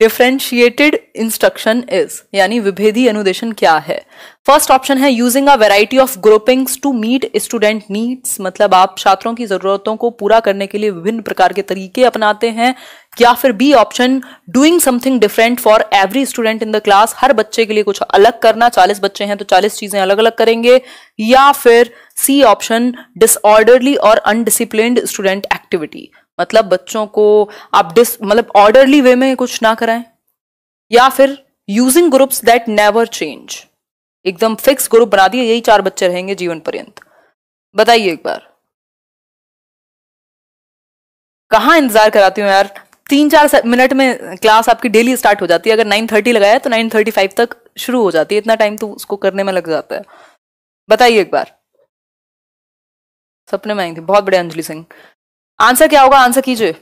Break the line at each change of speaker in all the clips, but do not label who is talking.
differentiated instruction is यानी विभेदी अनुदेशन क्या है फर्स्ट ऑप्शन है using a variety of groupings to meet student needs मतलब आप छात्रों की जरूरतों को पूरा करने के लिए विभिन्न प्रकार के तरीके अपनाते हैं या फिर B option doing something different for every student in the class हर बच्चे के लिए कुछ अलग करना चालीस बच्चे हैं तो चालीस चीजें अलग अलग करेंगे या फिर सी ऑप्शन डिसऑर्डरली और अनडिसिप्लिन स्टूडेंट एक्टिविटी मतलब बच्चों को आप डिस मतलब ऑर्डरली वे में कुछ ना कराएं या फिर using groups that never change एकदम फिक्स ग्रुप बना दिए यही चार बच्चे रहेंगे जीवन पर्यंत बताइए एक बार कहा इंतजार कराती हूँ यार तीन चार मिनट में क्लास आपकी डेली स्टार्ट हो जाती है अगर नाइन थर्टी लगाया तो नाइन थर्टी फाइव तक शुरू हो जाती है इतना टाइम तो उसको करने में लग जाता है बताइए एक बार सपने में आई थी बहुत बड़े अंजलि सिंह आंसर क्या होगा आंसर कीजिए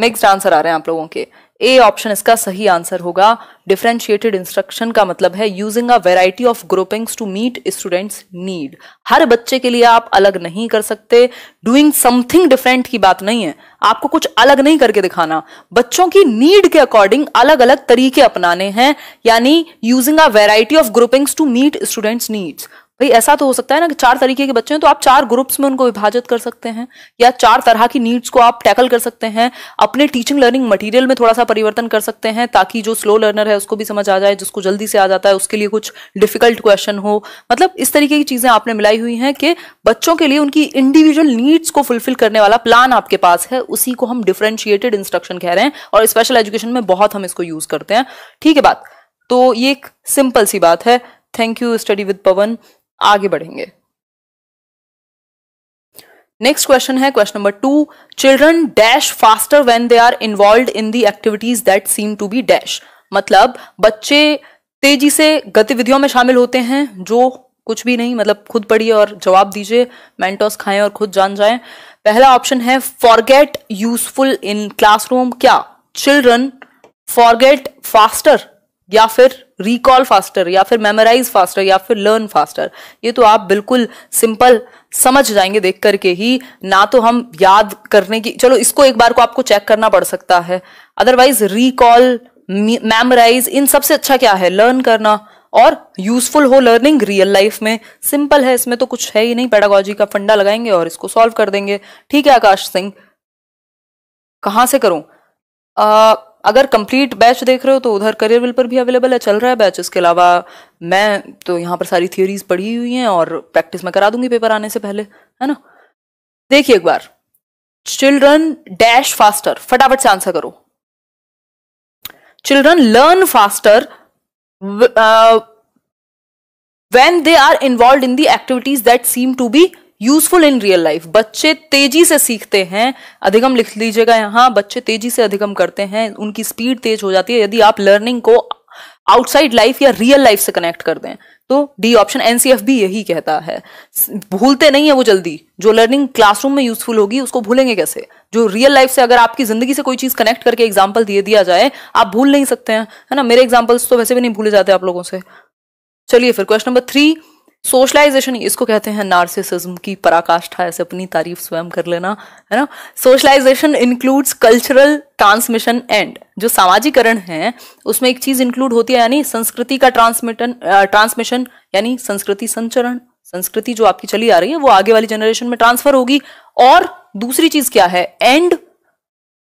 नेक्स्ट आंसर आ रहे हैं आप लोगों के ए ऑप्शन इसका सही आंसर होगा डिफ्रेंशिएटेड इंस्ट्रक्शन का मतलब है using a variety of groupings to meet students need हर बच्चे के लिए आप अलग नहीं कर सकते डूइंग समथिंग डिफरेंट की बात नहीं है आपको कुछ अलग नहीं करके दिखाना बच्चों की नीड के अकॉर्डिंग अलग अलग तरीके अपनाने हैं यानी using a variety of groupings to meet students needs भाई ऐसा तो हो सकता है ना कि चार तरीके के बच्चे हैं तो आप चार ग्रुप्स में उनको विभाजित कर सकते हैं या चार तरह की नीड्स को आप टैकल कर सकते हैं अपने टीचिंग लर्निंग मटेरियल में थोड़ा सा परिवर्तन कर सकते हैं ताकि जो स्लो लर्नर है उसको भी समझ आ जाए जिसको जल्दी से आ जाता है उसके लिए कुछ डिफिकल्ट क्वेश्चन हो मतलब इस तरीके की चीजें आपने मिलाई हुई हैं कि बच्चों के लिए उनकी इंडिविजुअल नीड्स को फुलफिल करने वाला प्लान आपके पास है उसी को हम डिफ्रेंशिएटेड इंस्ट्रक्शन कह रहे हैं और स्पेशल एजुकेशन में बहुत हम इसको यूज करते हैं ठीक है बात तो ये एक सिंपल सी बात है thank you study with Pawan आगे बढ़ेंगे नेक्स्ट क्वेश्चन है question number two children dash faster when they are involve in the activities that seem to be dash मतलब बच्चे तेजी से गतिविधियों में शामिल होते हैं जो कुछ भी नहीं मतलब खुद पढ़िए और जवाब दीजिए मेंटोस खाएं और खुद जान जाएं पहला ऑप्शन है फॉरगेट यूजफुल इन क्लासरूम क्या चिल्ड्रन फॉरगेट फास्टर या फिर रिकॉल फास्टर या फिर मेमोराइज फास्टर या फिर लर्न फास्टर ये तो आप बिल्कुल सिंपल समझ जाएंगे देख करके ही ना तो हम याद करने की चलो इसको एक बार को आपको चेक करना पड़ सकता है अदरवाइज रिकॉल मेमोराइज इन सबसे अच्छा क्या है लर्न करना और यूजफुल हो लर्निंग रियल लाइफ में सिंपल है इसमें तो कुछ है ही नहीं पेडागोजी का फंडा लगाएंगे और इसको सॉल्व कर देंगे ठीक है आकाश सिंह कहां से करूं आ, अगर कंप्लीट बैच देख रहे हो तो उधर करियर विल पर भी अवेलेबल है चल रहा है बैच इसके अलावा मैं तो यहाँ पर सारी थियोरीज पढ़ी हुई हैं और प्रैक्टिस मैं करा दूंगी पेपर आने से पहले है ना देखिए एक बार चिल्ड्रन डैश फास्टर फटाफट से आंसर करो children learn faster when they are involve in the activities that seem to be useful in real life बच्चे तेजी से सीखते हैं अधिगम लिख लीजिएगा यहां बच्चे तेजी से अधिगम करते हैं उनकी स्पीड तेज हो जाती है यदि आप लर्निंग को आउटसाइड लाइफ या रियल लाइफ से कनेक्ट कर दें तो डी ऑप्शन एनसीएफ भी यही कहता है भूलते नहीं है वो जल्दी जो लर्निंग क्लासरूम में यूजफुल होगी उसको भूलेंगे कैसे जो रियल लाइफ से अगर आपकी जिंदगी से कोई चीज कनेक्ट करके एग्जाम्पल दे दिया जाए आप भूल नहीं सकते हैं है ना मेरे एग्जाम्पल्स तो वैसे भी नहीं भूले जाते आप लोगों से चलिए फिर क्वेश्चन नंबर थ्री सोशलाइजेशन इसको कहते हैं नार्सिसिज्म की पराकाष्ठा ऐसे अपनी तारीफ स्वयं कर लेना है ना socialization includes cultural transmission and जो सामाजिकरण है उसमें एक चीज इंक्लूड होती है यानी संस्कृति का ट्रांसमिटन ट्रांसमिशन यानी संस्कृति संचरण संस्कृति जो आपकी चली आ रही है वो आगे वाली जनरेशन में ट्रांसफर होगी और दूसरी चीज क्या है and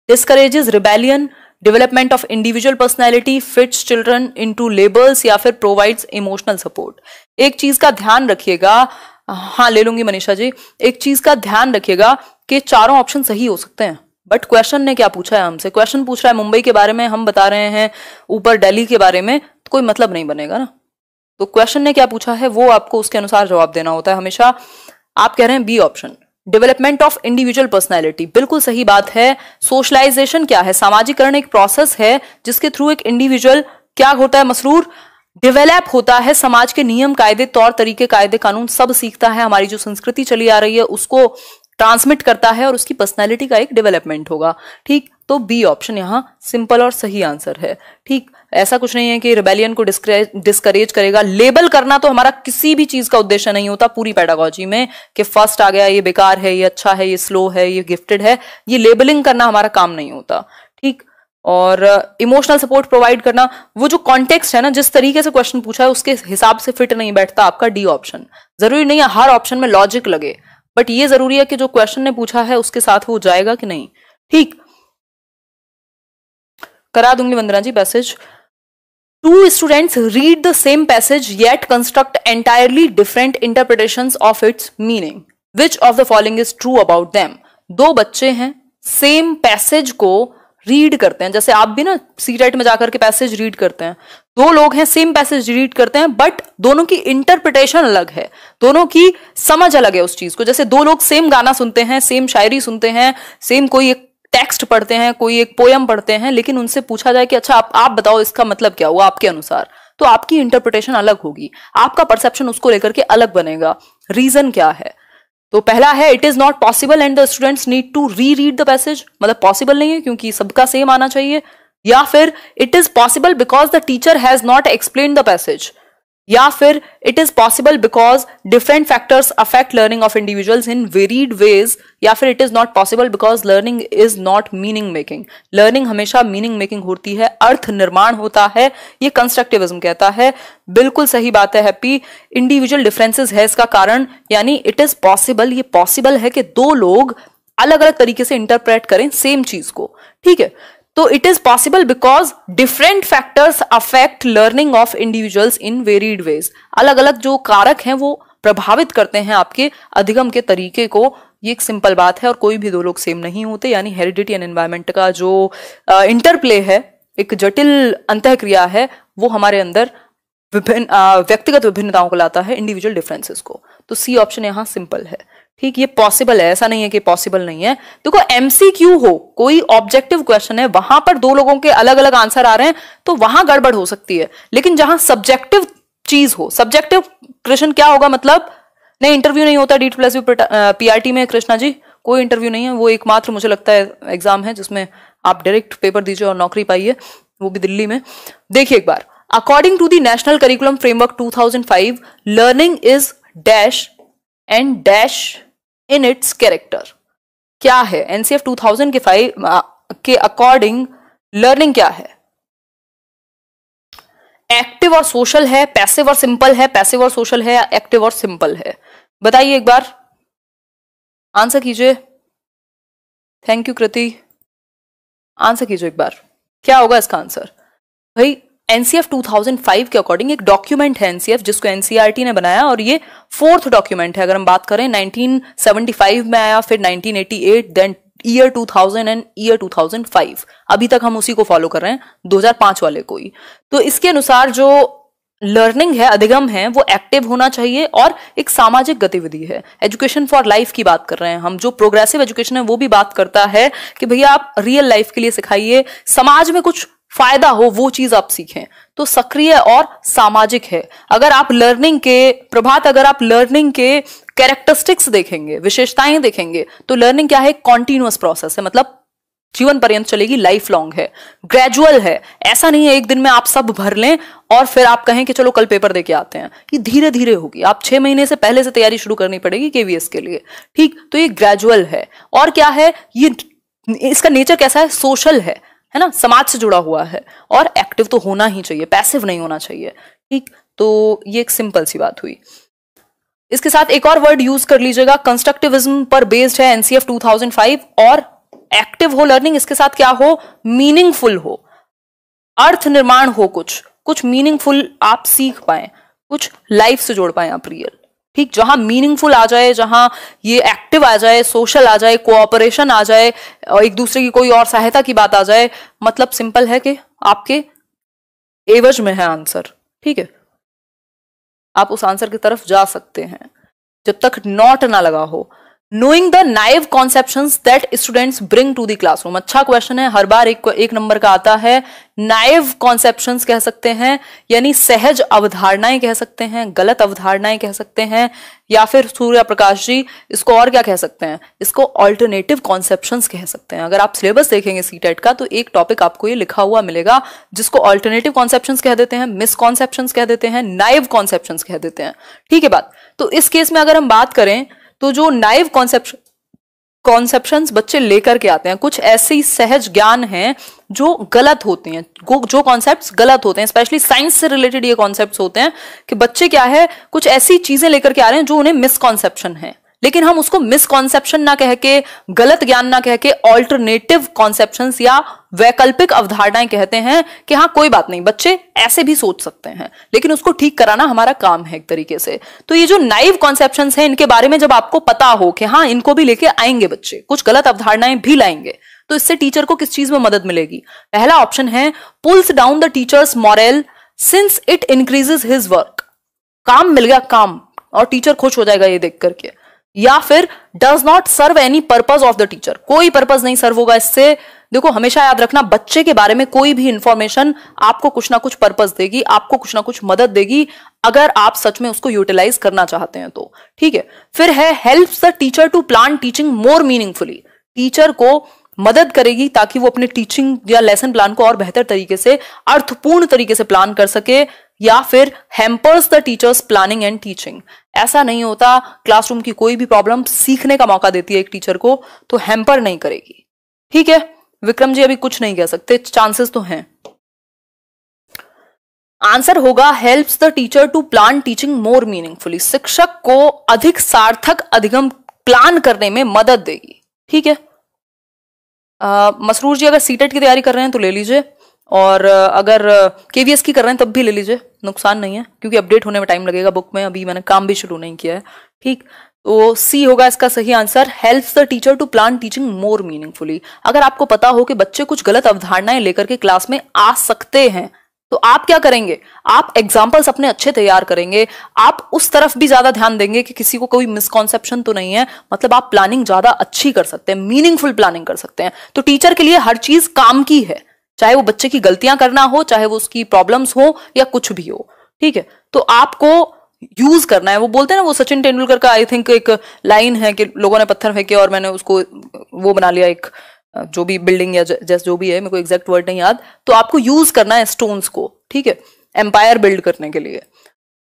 discourages rebellion development of individual personality fits children into labours या फिर प्रोवाइड्स इमोशनल सपोर्ट एक चीज का ध्यान रखिएगा हाँ ले लूंगी मनीषा जी एक चीज का ध्यान रखिएगा कि चारों ऑप्शन सही हो सकते हैं बट क्वेश्चन ने क्या पूछा है हमसे क्वेश्चन पूछ रहा है मुंबई के बारे में हम बता रहे हैं ऊपर दिल्ली के बारे में तो कोई मतलब नहीं बनेगा ना तो क्वेश्चन ने क्या पूछा है वो आपको उसके अनुसार जवाब देना होता है हमेशा आप कह रहे हैं B option development of individual personality बिल्कुल सही बात है सोशलाइजेशन क्या है सामाजिकरण एक प्रोसेस है जिसके थ्रू एक इंडिविजुअल क्या होता है मसरूर डेवलप होता है समाज के नियम कायदे तौर तरीके कायदे कानून सब सीखता है हमारी जो संस्कृति चली आ रही है उसको ट्रांसमिट करता है और उसकी पर्सनैलिटी का एक डेवलपमेंट होगा ठीक तो बी ऑप्शन यहाँ सिंपल और सही आंसर है ठीक ऐसा कुछ नहीं है कि रिबेलियन को डिस्करेज करेगा लेबल करना तो हमारा किसी भी चीज का उद्देश्य नहीं होता पूरी पैडागोजी में कि फर्स्ट आ गया ये बेकार है ये अच्छा है ये स्लो है ये गिफ्टेड है ये लेबलिंग करना हमारा काम नहीं होता ठीक और इमोशनल सपोर्ट प्रोवाइड करना वो जो कॉन्टेक्स्ट है ना जिस तरीके से क्वेश्चन पूछा है उसके हिसाब से फिट नहीं बैठता आपका डी ऑप्शन जरूरी नहीं है हर ऑप्शन में लॉजिक लगे बट ये जरूरी है कि जो क्वेश्चन ने पूछा है उसके साथ वो जाएगा कि नहीं ठीक करा दूंगी Vandana ji passage two students read the same passage yet construct entirely different interpretation of its meaning which of the following is true about them दो बच्चे हैं सेम पैसेज को रीड करते हैं जैसे आप भी ना सी टेट में जाकर के पैसेज रीड करते हैं दो लोग हैं सेम पैसेज रीड करते हैं बट दोनों की इंटरप्रिटेशन अलग है दोनों की समझ अलग है उस चीज को जैसे दो लोग सेम गाना सुनते हैं सेम शायरी सुनते हैं सेम कोई एक टेक्स्ट पढ़ते हैं कोई एक पोयम पढ़ते हैं लेकिन उनसे पूछा जाए कि अच्छा आप आप बताओ इसका मतलब क्या हुआ आपके अनुसार तो आपकी इंटरप्रिटेशन अलग होगी आपका परसेप्शन उसको लेकर के अलग बनेगा रीजन क्या है तो पहला है it is not possible and the students need to reread the passage मतलब पॉसिबल नहीं है क्योंकि सबका सेम आना चाहिए या फिर it is possible because the teacher has not explain the passage या फिर it is possible because different factors affect learning of individuals in varied ways या फिर it is not possible because learning is not meaning making learning हमेशा meaning making होती है अर्थ निर्माण होता है ये कंस्ट्रक्टिविज्म कहता है बिल्कुल सही बात है हैप्पी इंडिविजुअल डिफरेंसेस है इसका कारण यानी इट इज पॉसिबल ये पॉसिबल है कि दो लोग अलग अलग तरीके से इंटरप्रेट करें सेम चीज को ठीक है तो it is possible because different factors affect learning of individuals in varied ways अलग अलग जो कारक हैं वो प्रभावित करते हैं आपके अधिगम के तरीके को ये एक सिंपल बात है और कोई भी दो लोग सेम नहीं होते यानी हेरिडिटी एंड एनवायरमेंट का जो इंटरप्ले है एक जटिल अंत क्रिया है वो हमारे अंदर विभिन्न व्यक्तिगत विभिन्नताओं को लाता है इंडिविजुअल डिफरेंसेस को तो सी ऑप्शन यहाँ सिंपल है ठीक ये पॉसिबल है ऐसा नहीं है कि पॉसिबल नहीं है देखो एमसीक्यू हो कोई ऑब्जेक्टिव क्वेश्चन है वहां पर दो लोगों के अलग अलग आंसर आ रहे हैं तो वहां गड़बड़ हो सकती है लेकिन जहां सब्जेक्टिव चीज हो सब्जेक्टिव क्वेश्चन क्या होगा मतलब नहीं इंटरव्यू नहीं होता डीट प्लस पीआरटी में कृष्णा जी कोई इंटरव्यू नहीं है वो एकमात्र मुझे लगता है एग्जाम है जिसमें आप डायरेक्ट पेपर दीजिए और नौकरी पाइए वो भी दिल्ली में देखिए एक बार according to the national curriculum framework 2005 learning is dash and dash in its character क्या है एनसीएफ टू थाउजेंड के फाइव के अकॉर्डिंग लर्निंग क्या है एक्टिव और सोशल है पैसिव और सिंपल है पैसिव और सोशल है एक्टिव और सिंपल है बताइए एक बार आंसर कीजिए थैंक यू कृति आंसर कीजिए एक बार क्या होगा इसका आंसर भाई एनसीएफ 2005 के अकॉर्डिंग एक डॉक्यूमेंट है एनसीएफ जिसको एनसीआरटी e ने बनाया और ये फोर्थ डॉक्यूमेंट है अगर हम बात करें 1975 में आया फिर 1988 देन ईयर 2000 एंड ईयर 2005 अभी तक हम उसी को फॉलो कर रहे हैं 2005 वाले को ही तो इसके अनुसार जो लर्निंग है अधिगम है वो एक्टिव होना चाहिए और एक सामाजिक गतिविधि है एजुकेशन फॉर लाइफ की बात कर रहे हैं हम जो प्रोग्रेसिव एजुकेशन है वो भी बात करता है कि भैया आप रियल लाइफ के लिए सिखाइए समाज में कुछ फायदा हो वो चीज आप सीखें तो सक्रिय और सामाजिक है अगर आप लर्निंग के प्रभात अगर आप लर्निंग के कैरेक्टरिस्टिक्स देखेंगे विशेषताएं देखेंगे तो लर्निंग क्या है कॉन्टिन्यूस प्रोसेस है मतलब जीवन पर्यंत चलेगी लाइफ लॉन्ग है ग्रेजुअल है ऐसा नहीं है एक दिन में आप सब भर लें और फिर आप कहें कि चलो कल पेपर दे के आते हैं ये धीरे धीरे होगी आप छह महीने से पहले से तैयारी शुरू करनी पड़ेगी केवीएस के लिए ठीक तो ये ग्रेजुअल है और क्या है ये इसका नेचर कैसा है सोशल है है ना समाज से जुड़ा हुआ है और एक्टिव तो होना ही चाहिए पैसिव नहीं होना चाहिए ठीक तो ये एक सिंपल सी बात हुई इसके साथ एक और वर्ड यूज कर लीजिएगा कंस्ट्रक्टिविज्म पर बेस्ड है एनसीएफ 2005 और एक्टिव हो लर्निंग इसके साथ क्या हो मीनिंगफुल हो अर्थ निर्माण हो कुछ कुछ मीनिंगफुल आप सीख पाए कुछ लाइफ से जोड़ पाए आप रियल ठीक जहां मीनिंगफुल आ जाए जहां ये एक्टिव आ जाए सोशल आ जाए कोऑपरेशन आ जाए एक दूसरे की कोई और सहायता की बात आ जाए मतलब सिंपल है कि आपके एवज में है आंसर ठीक है आप उस आंसर की तरफ जा सकते हैं जब तक नॉट ना लगा हो knowing the naive conception that students bring to the classroom अच्छा क्वेश्चन है हर बार एक एक नंबर का आता है नाइव कॉन्सेप्शन कह सकते हैं यानी सहज अवधारणाएं कह सकते हैं गलत अवधारणाएं कह सकते हैं या फिर सूर्य प्रकाश जी इसको और क्या कह सकते हैं इसको ऑल्टरनेटिव कॉन्सेप्शन कह सकते हैं अगर आप सिलेबस देखेंगे सी e का तो एक टॉपिक आपको ये लिखा हुआ मिलेगा जिसको ऑल्टरनेटिव कॉन्सेप्शन कह देते हैं मिसकॉन्सेप्शन कह देते हैं नाइव कॉन्सेप्शन कह देते हैं ठीक है बात तो इस केस में अगर हम बात करें तो जो नाइव कॉन्सेप्ट कॉन्सेप्शंस बच्चे लेकर के आते हैं कुछ ऐसे सहज ज्ञान हैं जो गलत होते हैं जो कॉन्सेप्ट्स गलत होते हैं स्पेशली साइंस से रिलेटेड ये कॉन्सेप्ट्स होते हैं कि बच्चे क्या है कुछ ऐसी चीजें लेकर के आ रहे हैं जो उन्हें मिसकॉन्सेप्शन है लेकिन हम उसको मिसकॉन्सेप्शन ना कह के गलत ज्ञान ना कह के ऑल्टरनेटिव कॉन्सेप्शन या वैकल्पिक अवधारणाएं कहते हैं कि हाँ कोई बात नहीं बच्चे ऐसे भी सोच सकते हैं लेकिन उसको ठीक कराना हमारा काम है एक तरीके से तो ये जो नाइव कॉन्सेप्शन है इनके बारे में जब आपको पता हो कि हाँ इनको भी लेके आएंगे बच्चे कुछ गलत अवधारणाएं भी लाएंगे तो इससे टीचर को किस चीज में मदद मिलेगी पहला ऑप्शन है pulls down the teacher's morale since it increases his work काम मिल गया काम और टीचर खुश हो जाएगा ये देख करके या फिर does not serve any purpose of the teacher कोई पर्पज नहीं सर्व होगा इससे देखो हमेशा याद रखना बच्चे के बारे में कोई भी इंफॉर्मेशन आपको कुछ ना कुछ पर्पज देगी आपको कुछ ना कुछ मदद देगी अगर आप सच में उसको यूटिलाइज करना चाहते हैं तो ठीक है फिर है help the teacher to plan teaching more meaningfully टीचर को मदद करेगी ताकि वो अपने टीचिंग या लेसन प्लान को और बेहतर तरीके से अर्थपूर्ण तरीके से प्लान कर सके या फिर hampers the teacher's planning and teaching ऐसा नहीं होता क्लासरूम की कोई भी प्रॉब्लम सीखने का मौका देती है एक टीचर को तो हेम्पर नहीं करेगी ठीक है विक्रम जी अभी कुछ नहीं कह सकते चांसेस तो हैं आंसर होगा help the teacher to plan teaching more meaningfully शिक्षक को अधिक सार्थक अधिगम प्लान करने में मदद देगी ठीक है मसरूर जी अगर सीटेट की तैयारी कर रहे हैं तो ले लीजिए और अगर के की कर रहे हैं तब भी ले लीजिए नुकसान नहीं है क्योंकि अपडेट होने में टाइम लगेगा बुक में अभी मैंने काम भी शुरू नहीं किया है ठीक तो सी होगा इसका सही answer help the teacher to plan teaching more meaningfully अगर आपको पता हो कि बच्चे कुछ गलत अवधारणाएं लेकर के क्लास में आ सकते हैं तो आप क्या करेंगे आप एग्जाम्पल्स अपने अच्छे तैयार करेंगे आप उस तरफ भी ज्यादा ध्यान देंगे कि किसी को कोई मिसकॉन्सेप्शन तो नहीं है मतलब आप प्लानिंग ज्यादा अच्छी कर सकते हैं मीनिंगफुल प्लानिंग कर सकते हैं तो टीचर के लिए हर चीज काम की है चाहे वो बच्चे की गलतियां करना हो चाहे वो उसकी प्रॉब्लम्स हो या कुछ भी हो ठीक है तो आपको यूज करना है वो बोलते हैं ना वो सचिन तेंदुलकर का आई थिंक एक लाइन है कि लोगों ने पत्थर फेंके और मैंने उसको वो बना लिया एक जो भी बिल्डिंग या जैसे जो भी है मेरे को एग्जैक्ट वर्ड नहीं याद तो आपको यूज करना है स्टोन्स को ठीक है एम्पायर बिल्ड करने के लिए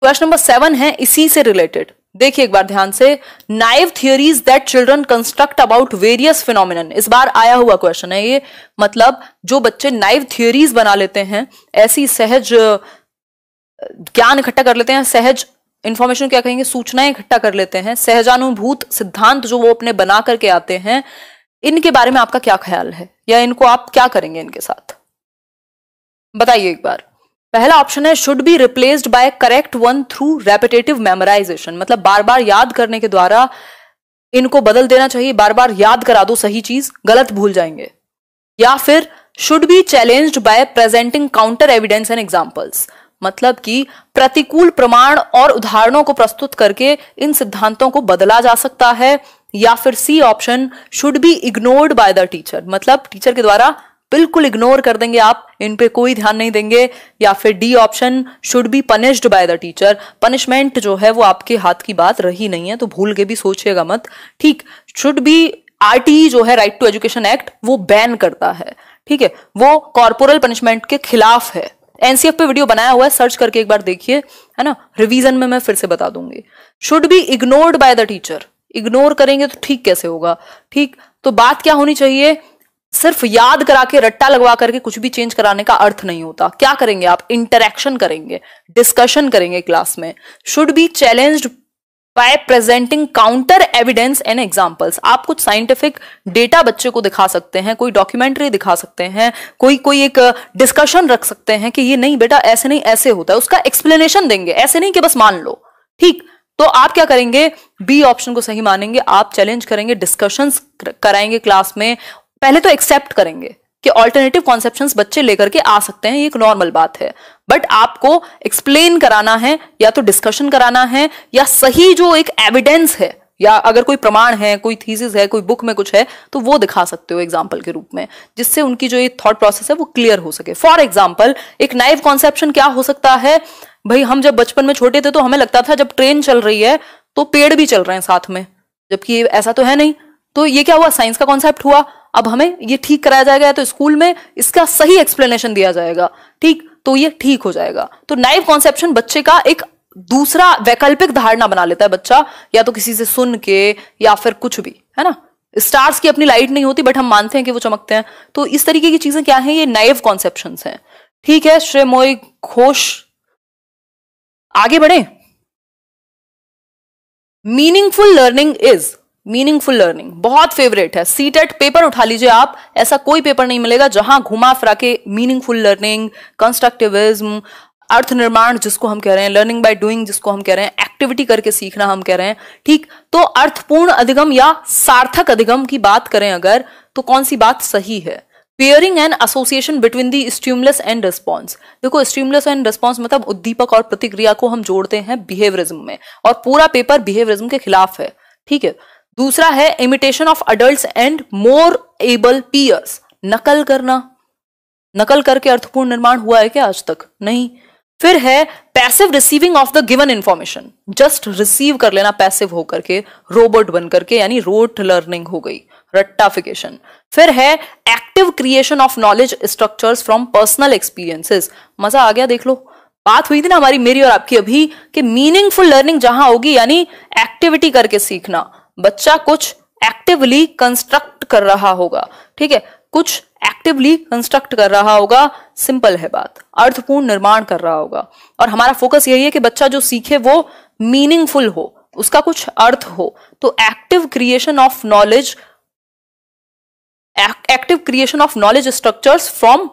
क्वेश्चन नंबर सेवन है इसी से रिलेटेड देखिए एक बार ध्यान से naive theories that children construct about various phenomena इस बार आया हुआ क्वेश्चन है ये मतलब जो बच्चे नाइव थियोरीज बना लेते हैं ऐसी सहज ज्ञान इकट्ठा कर लेते हैं सहज इंफॉर्मेशन क्या कहेंगे सूचनाएं इकट्ठा कर लेते हैं सहजानुभूत सिद्धांत जो वो अपने बना करके आते हैं इनके बारे में आपका क्या ख्याल है या इनको आप क्या करेंगे इनके साथ बताइए एक बार पहला ऑप्शन है should be replaced by correct one through repetitive memorisation मतलब बार बार याद करने के द्वारा इनको बदल देना चाहिए बार बार याद करा दो सही चीज गलत भूल जाएंगे या फिर should be challenged by presenting counter evidence and examples मतलब कि प्रतिकूल प्रमाण और उदाहरणों को प्रस्तुत करके इन सिद्धांतों को बदला जा सकता है या फिर C option should be ignored by the teacher मतलब टीचर के द्वारा बिल्कुल इग्नोर कर देंगे आप इन पे कोई ध्यान नहीं देंगे या फिर D option should be punished by the teacher punishment जो है वो आपके हाथ की बात रही नहीं है तो भूल के भी सोचिएगा मत ठीक शुड बी आर जो है राइट टू एजुकेशन एक्ट वो बैन करता है ठीक है वो कॉर्पोरल पनिशमेंट के खिलाफ है एनसीएफ पे वीडियो बनाया हुआ है सर्च करके एक बार देखिए है ना रिवीजन में मैं फिर से बता दूंगी should be ignored by the teacher ignore करेंगे तो ठीक कैसे होगा ठीक तो बात क्या होनी चाहिए सिर्फ याद करा के रट्टा लगवा करके कुछ भी चेंज कराने का अर्थ नहीं होता क्या करेंगे आप इंटरेक्शन करेंगे डिस्कशन करेंगे क्लास में should be challenged by presenting counter evidence and examples आप कुछ साइंटिफिक डेटा बच्चे को दिखा सकते हैं कोई डॉक्यूमेंट्री दिखा सकते हैं कोई कोई एक डिस्कशन रख सकते हैं कि ये नहीं बेटा ऐसे नहीं ऐसे होता है उसका एक्सप्लेनेशन देंगे ऐसे नहीं कि बस मान लो ठीक तो आप क्या करेंगे बी ऑप्शन को सही मानेंगे आप चैलेंज करेंगे डिस्कशन कराएंगे क्लास में पहले तो एक्सेप्ट करेंगे कि ऑल्टरनेटिव कॉन्सेप्शन बच्चे लेकर के आ सकते हैं ये एक नॉर्मल बात है बट आपको एक्सप्लेन कराना है या तो डिस्कशन कराना है या सही जो एक एविडेंस है या अगर कोई प्रमाण है कोई थीसिस है कोई बुक में कुछ है तो वो दिखा सकते हो एग्जाम्पल के रूप में जिससे उनकी जो ये थॉट प्रोसेस है वो क्लियर हो सके फॉर एग्जाम्पल एक नाइव कॉन्सेप्शन क्या हो सकता है भाई हम जब बचपन में छोटे थे तो हमें लगता था जब ट्रेन चल रही है तो पेड़ भी चल रहे हैं साथ में जबकि ऐसा तो है नहीं तो ये क्या हुआ साइंस का कॉन्सेप्ट हुआ अब हमें ये ठीक कराया जाएगा तो स्कूल में इसका सही एक्सप्लेनेशन दिया जाएगा ठीक तो ये ठीक हो जाएगा तो नाइव कॉन्सेप्शन बच्चे का एक दूसरा वैकल्पिक धारणा बना लेता है बच्चा या तो किसी से सुन के या फिर कुछ भी है ना स्टार्स की अपनी लाइट नहीं होती बट हम मानते हैं कि वो चमकते हैं तो इस तरीके की चीजें क्या हैं ये नाइव कॉन्सेप्शन हैं ठीक है श्रेय मोय घोष आगे बढ़े meaningful learning is meaningful learning बहुत फेवरेट है सी टेट पेपर उठा लीजिए आप ऐसा कोई पेपर नहीं मिलेगा जहां घुमा फिरा के मीनिंगफुल लर्निंग कंस्ट्रक्टिविज्म अर्थ निर्माण जिसको हम कह रहे हैं लर्निंग बाय डूइंग जिसको हम कह रहे हैं एक्टिविटी करके सीखना हम कह रहे हैं ठीक तो अर्थपूर्ण अधिगम या सार्थक अधिगम की बात करें अगर तो कौन सी बात सही है pairing and association between the stimulus and response देखो स्ट्यूमलेस एंड रिस्पॉन्स मतलब उद्दीपक और प्रतिक्रिया को हम जोड़ते हैं बिहेवियरिज्म में और पूरा पेपर बिहेवियरिज्म के खिलाफ है ठीक है दूसरा है imitation of adult and more able peers नकल करना नकल करके अर्थपूर्ण निर्माण हुआ है क्या आज तक नहीं फिर है passive receiving of the given information just receive कर लेना पैसिव होकर के रोबोट बन करके यानी रोट लर्निंग हो गई रट्टाफिकेशन फिर है active creation of knowledge structures from personal experiences मजा आ गया देख लो बात हुई थी ना हमारी मेरी और आपकी अभी कि मीनिंगफुल लर्निंग जहां होगी यानी एक्टिविटी करके सीखना बच्चा कुछ एक्टिवली कंस्ट्रक्ट कर रहा होगा ठीक है कुछ एक्टिवली कंस्ट्रक्ट कर रहा होगा सिंपल है बात अर्थपूर्ण निर्माण कर रहा होगा और हमारा फोकस यही है कि बच्चा जो सीखे वो मीनिंगफुल हो उसका कुछ अर्थ हो तो active creation of knowledge active creation of knowledge structures from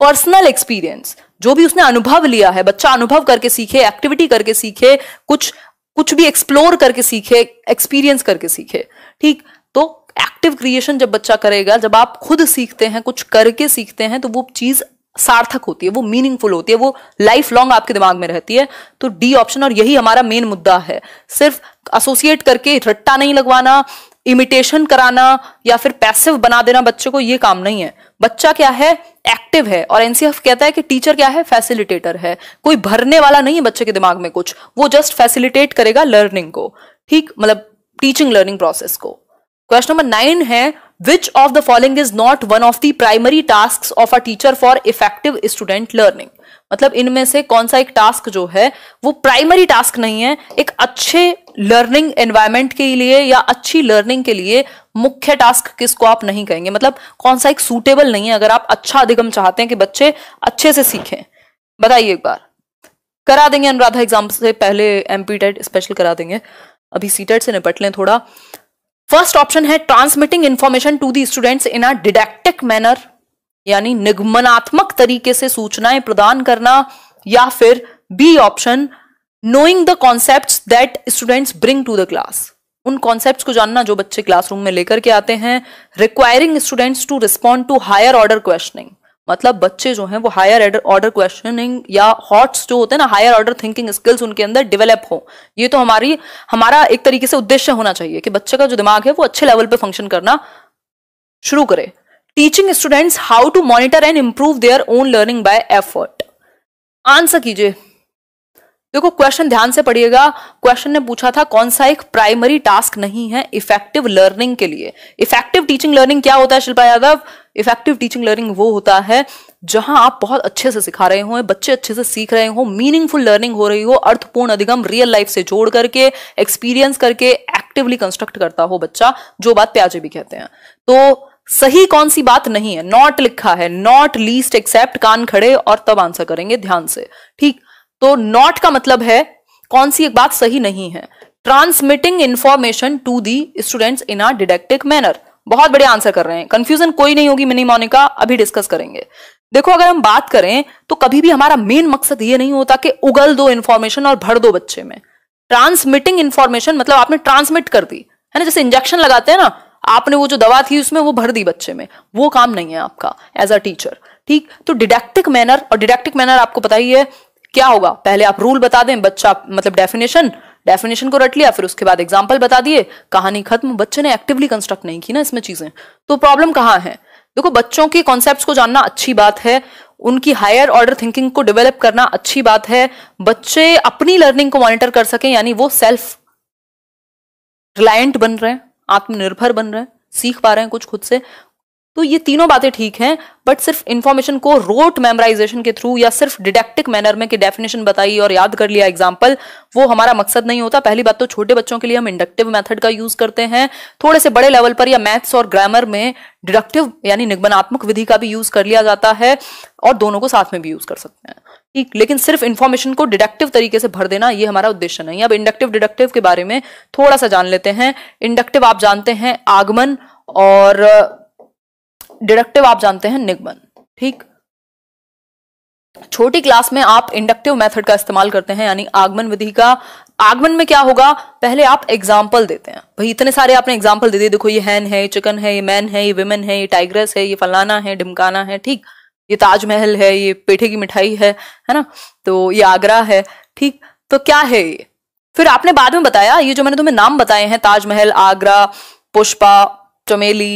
personal experience जो भी उसने अनुभव लिया है बच्चा अनुभव करके सीखे एक्टिविटी करके सीखे कुछ कुछ भी एक्सप्लोर करके सीखे एक्सपीरियंस करके सीखे ठीक तो एक्टिव क्रिएशन जब बच्चा करेगा जब आप खुद सीखते हैं कुछ करके सीखते हैं तो वो चीज सार्थक होती है वो मीनिंगफुल होती है वो लाइफ लॉन्ग आपके दिमाग में रहती है तो डी ऑप्शन और यही हमारा मेन मुद्दा है सिर्फ एसोसिएट करके रट्टा नहीं लगवाना इमिटेशन कराना या फिर पैसिव बना देना बच्चे को ये काम नहीं है बच्चा क्या है एक्टिव है और एनसीएफ कहता है कि टीचर क्या है फैसिलिटेटर है कोई भरने वाला नहीं है बच्चे के दिमाग में कुछ वो जस्ट फैसिलिटेट करेगा लर्निंग को ठीक मतलब टीचिंग लर्निंग प्रोसेस को क्वेश्चन नंबर नाइन है which of the following is not one of the primary task of a teacher for effective student learning मतलब इनमें से कौन सा एक टास्क जो है वो प्राइमरी टास्क नहीं है एक अच्छे लर्निंग एनवायरमेंट के लिए या अच्छी लर्निंग के लिए मुख्य टास्क किसको आप नहीं कहेंगे मतलब कौन सा एक सूटेबल नहीं है अगर आप अच्छा अधिगम चाहते हैं कि बच्चे अच्छे से सीखें बताइए एक बार करा देंगे अनुराधा एग्जाम से पहले एमपी टेट स्पेशल करा देंगे अभी सी से निपट लें थोड़ा फर्स्ट ऑप्शन है transmitting information to the students in a didactic manner यानी निगमनात्मक तरीके से सूचनाएं प्रदान करना या फिर B option knowing the concept that students bring to the class उन कॉन्सेप्ट को जानना जो बच्चे क्लासरूम में लेकर के आते हैं requiring students to respond to higher order questioning मतलब बच्चे जो हैं वो हायर ऑर्डर क्वेश्चनिंग या हॉट्स जो होते हैं ना हायर ऑर्डर थिंकिंग स्किल्स उनके अंदर डेवलप हो ये तो हमारी हमारा एक तरीके से उद्देश्य होना चाहिए कि बच्चे का जो दिमाग है वो अच्छे लेवल पे फंक्शन करना शुरू करे teaching students how to monitor and improve their own learning by effort answer कीजिए देखो क्वेश्चन ध्यान से पढ़िएगा क्वेश्चन ने पूछा था कौन सा एक प्राइमरी टास्क नहीं है इफेक्टिव लर्निंग के लिए इफेक्टिव टीचिंग लर्निंग क्या होता है Shilpa Yadav effective teaching learning वो होता है जहां आप बहुत अच्छे से सिखा रहे हो बच्चे अच्छे से सीख रहे हो मीनिंगफुल लर्निंग हो रही हो अर्थपूर्ण अधिगम रियल लाइफ से जोड़ करके एक्सपीरियंस करके एक्टिवली कंस्ट्रक्ट करता हो बच्चा जो बात प्याजे भी कहते हैं तो सही कौन सी बात नहीं है नॉट लिखा है नॉट लीस्ट एक्सेप्ट कान खड़े और तब आंसर करेंगे ध्यान से ठीक तो नॉट का मतलब है कौन सी एक बात सही नहीं है transmitting information to the students in a didactic manner बहुत बड़े आंसर कर रहे हैं कंफ्यूजन कोई नहीं होगी मिनी मोनिका अभी डिस्कस करेंगे देखो अगर हम बात करें तो कभी भी हमारा मेन मकसद ये नहीं होता कि उगल दो इन्फॉर्मेशन और भर दो बच्चे में ट्रांसमिटिंग इन्फॉर्मेशन मतलब आपने ट्रांसमिट कर दी है ना जैसे इंजेक्शन लगाते हैं ना आपने वो जो दवा थी उसमें वो भर दी बच्चे में वो काम नहीं है आपका एज अ टीचर ठीक तो डिडेक्टिक मैनर और डिडेक्टिक मैनर आपको पता ही है क्या होगा पहले आप रूल बता दें बच्चा मतलब डेफिनेशन डेफिनेशन को रट लिया फिर उसके बाद एग्जाम्पल बता दिए कहानी खत्म बच्चे ने एक्टिवली कंस्ट्रक्ट नहीं की ना इसमें चीजें तो प्रॉब्लम कहाँ है देखो बच्चों के कॉन्सेप्ट को जानना अच्छी बात है उनकी हायर ऑर्डर थिंकिंग को डेवलप करना अच्छी बात है बच्चे अपनी लर्निंग को मॉनिटर कर सकें यानी वो सेल्फ रिलायंट बन रहे हैं आत्मनिर्भर बन रहे हैं सीख पा रहे हैं कुछ खुद से तो ये तीनों बातें ठीक हैं बट सिर्फ इन्फॉर्मेशन को रोट मेमोराइजेशन के थ्रू या सिर्फ डिडेक्टिक मैनर में कि डेफिनेशन बताई और याद कर लिया एग्जाम्पल वो हमारा मकसद नहीं होता पहली बात तो छोटे बच्चों के लिए हम इंडक्टिव मेथड का यूज करते हैं थोड़े से बड़े लेवल पर या मैथ्स और ग्रामर में डिडक्टिव यानी निगमनात्मक विधि का भी यूज कर लिया जाता है और दोनों को साथ में भी यूज कर सकते हैं ठीक लेकिन सिर्फ इन्फॉर्मेशन को डिडक्टिव तरीके से भर देना ये हमारा उद्देश्य नहीं अब इंडक्टिव डिडक्टिव के बारे में थोड़ा सा जान लेते हैं इंडक्टिव आप जानते हैं आगमन और डिडक्टिव आप जानते हैं निगमन ठीक छोटी क्लास में आप इंडक्टिव मेथड का इस्तेमाल करते हैं यानी आगमन विधि का आगमन में क्या होगा पहले आप एग्जाम्पल देते हैं भाई इतने सारे आपने एग्जाम्पल दे दिए देखो ये हैन है ये चिकन है ये मैन है ये विमेन है ये टाइग्रेस है ये फलाना है ढिमकाना है ठीक ये ताजमहल है ये पेठे की मिठाई है है ना तो ये आगरा है ठीक तो क्या है ये फिर आपने बाद में बताया ये जो मैंने तुम्हें नाम बताए हैं ताजमहल आगरा पुष्पा चमेली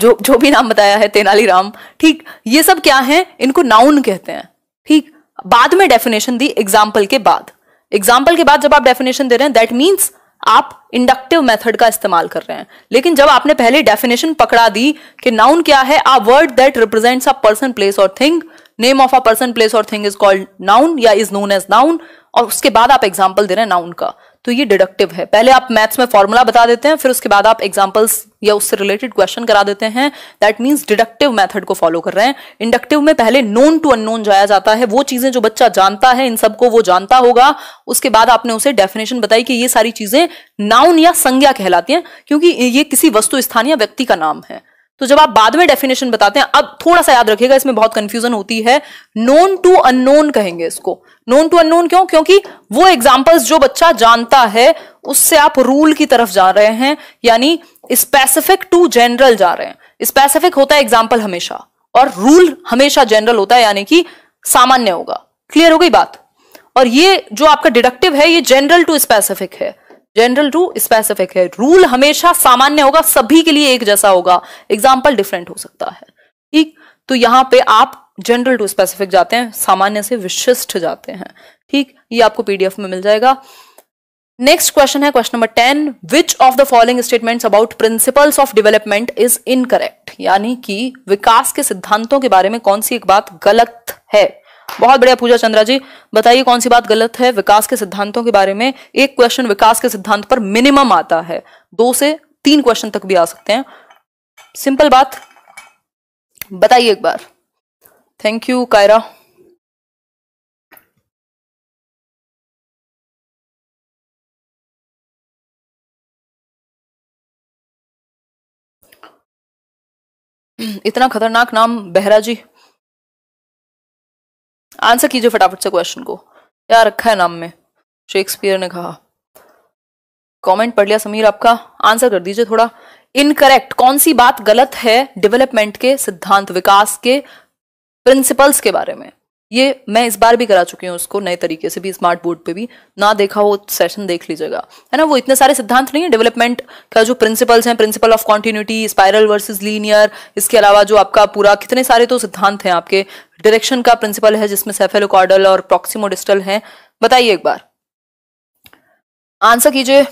जो जो भी नाम बताया है तेनालीराम ठीक ये सब क्या है इनको नाउन कहते हैं ठीक बाद में डेफिनेशन दी एग्जाम्पल के बाद एग्जाम्पल के बाद जब आप डेफिनेशन दे रहे हैं दैट मीन्स आप इंडक्टिव मेथड का इस्तेमाल कर रहे हैं लेकिन जब आपने पहले डेफिनेशन पकड़ा दी कि नाउन क्या है a word that represents a person place और thing name of a person place और थिंग इज कॉल्ड नाउन या इज नोन एज नाउन और उसके बाद आप एग्जाम्पल दे रहे हैं नाउन का तो ये डिडक्टिव है पहले आप मैथ्स में फॉर्मूला बता देते हैं फिर उसके बाद आप एग्जाम्पल्स या उससे रिलेटेड क्वेश्चन करा देते हैं दैट मीन्स डिडक्टिव मैथड को फॉलो कर रहे हैं इंडक्टिव में पहले नोन टू अननोन जाया जाता है वो चीजें जो बच्चा जानता है इन सबको वो जानता होगा उसके बाद आपने उसे डेफिनेशन बताई कि ये सारी चीजें नाउन या संज्ञा कहलाती है क्योंकि ये किसी वस्तु स्थान या व्यक्ति का नाम है तो जब आप बाद में डेफिनेशन बताते हैं अब थोड़ा सा याद रखिएगा इसमें बहुत कंफ्यूजन होती है नोन टू अननोन कहेंगे इसको नोन टू अननोन क्यों क्योंकि वो एग्जाम्पल्स जो बच्चा जानता है उससे आप रूल की तरफ जा रहे हैं यानी स्पेसिफिक टू जनरल जा रहे हैं स्पेसिफिक होता है एग्जाम्पल हमेशा और रूल हमेशा जनरल होता है यानी कि सामान्य होगा क्लियर हो गई बात और ये जो आपका डिडक्टिव है ये जनरल टू स्पेसिफिक है जनरल टू स्पेसिफिक है रूल हमेशा सामान्य होगा सभी के लिए एक जैसा होगा एग्जाम्पल डिफरेंट हो सकता है ठीक तो यहाँ पे आप जनरल टू स्पेसिफिक जाते हैं सामान्य से विशिष्ट जाते हैं ठीक ये आपको पीडीएफ में मिल जाएगा नेक्स्ट क्वेश्चन है question number ten which of the following statements about principles of development is incorrect यानी कि विकास के सिद्धांतों के बारे में कौन सी एक बात गलत है बहुत बढ़िया पूजा चंद्रा जी बताइए कौन सी बात गलत है विकास के सिद्धांतों के बारे में एक क्वेश्चन विकास के सिद्धांत पर मिनिमम आता है दो से तीन क्वेश्चन तक भी आ सकते हैं सिंपल बात बताइए एक बार थैंक यू कायरा
इतना खतरनाक नाम बहरा जी
आंसर कीजिए फटाफट से क्वेश्चन को क्या रखा है नाम में शेक्सपियर ने कहा कमेंट पढ़ लिया समीर आपका आंसर कर दीजिए थोड़ा इनकरेक्ट कौन सी बात गलत है डेवलपमेंट के सिद्धांत विकास के प्रिंसिपल्स के बारे में ये मैं इस बार भी करा चुकी हूँ उसको नए तरीके से भी स्मार्ट बोर्ड पे भी ना देखा हो सेशन देख लीजिएगा है ना वो इतने सारे सिद्धांत नहीं है डेवलपमेंट का जो प्रिंसिपल्स हैं principle of continuity spiral versus linear इसके अलावा जो आपका पूरा कितने सारे तो सिद्धांत हैं आपके डायरेक्शन का प्रिंसिपल है जिसमें सेफेलोकॉर्डल और प्रोक्सीमोडिस्टल है बताइए एक बार आंसर कीजिए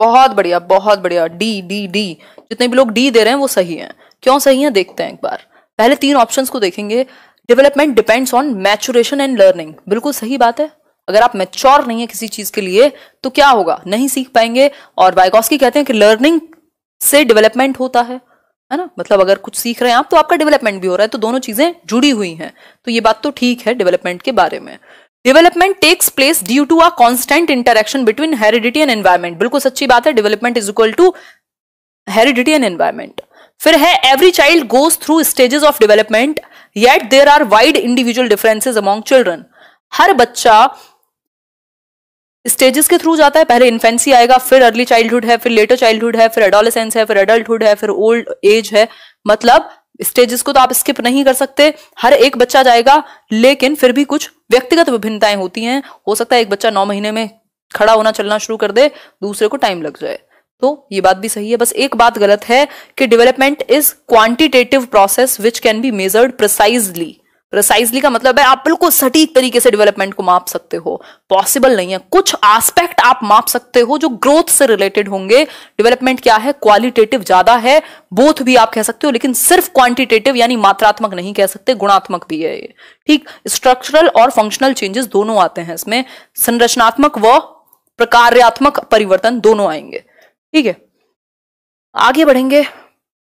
बहुत बढ़िया बहुत बढ़िया डी डी डी जितने भी लोग डी दे रहे हैं वो सही है क्यों सही है देखते हैं एक बार पहले तीन ऑप्शंस को देखेंगे development depends on maturation and learning बिल्कुल सही बात है अगर आप मैच्योर नहीं है किसी चीज के लिए तो क्या होगा नहीं सीख पाएंगे और वाइगोस्की कहते हैं कि लर्निंग से डेवलपमेंट होता है है ना मतलब अगर कुछ सीख रहे हैं आप तो आपका डेवलपमेंट भी हो रहा है तो दोनों चीजें जुड़ी हुई हैं तो ये बात तो ठीक है डेवलपमेंट के बारे में development takes place due to a constant interaction between heredity and environment बिल्कुल सच्ची बात है development is equal to heredity and environment फिर है every child goes through stages of development yet there are wide individual differences among children हर बच्चा stages के through जाता है पहले इन्फेंसी आएगा फिर अर्ली चाइल्डहुड है फिर लेटर चाइल्डहुड है फिर एडोलेसेंस है फिर एडल्टहुड है फिर ओल्ड एज है मतलब स्टेजेस को तो आप स्किप नहीं कर सकते हर एक बच्चा जाएगा लेकिन फिर भी कुछ व्यक्तिगत विभिन्नताएं होती हैं हो सकता है एक बच्चा नौ महीने में खड़ा होना चलना शुरू कर दे दूसरे को टाइम लग जाए तो ये बात भी सही है बस एक बात गलत है कि development is quantitative process which can be measured precisely precisely का मतलब है आप बिल्कुल सटीक तरीके से डेवलपमेंट को माप सकते हो पॉसिबल नहीं है कुछ एस्पेक्ट आप माप सकते हो जो ग्रोथ से रिलेटेड होंगे डेवलपमेंट क्या है क्वालिटेटिव ज्यादा है बोथ भी आप कह सकते हो लेकिन सिर्फ क्वांटिटेटिव यानी मात्रात्मक नहीं कह सकते गुणात्मक भी है ये ठीक स्ट्रक्चरल और फंक्शनल चेंजेस दोनों आते हैं इसमें संरचनात्मक व प्रकार्यात्मक परिवर्तन दोनों आएंगे ठीक है आगे बढ़ेंगे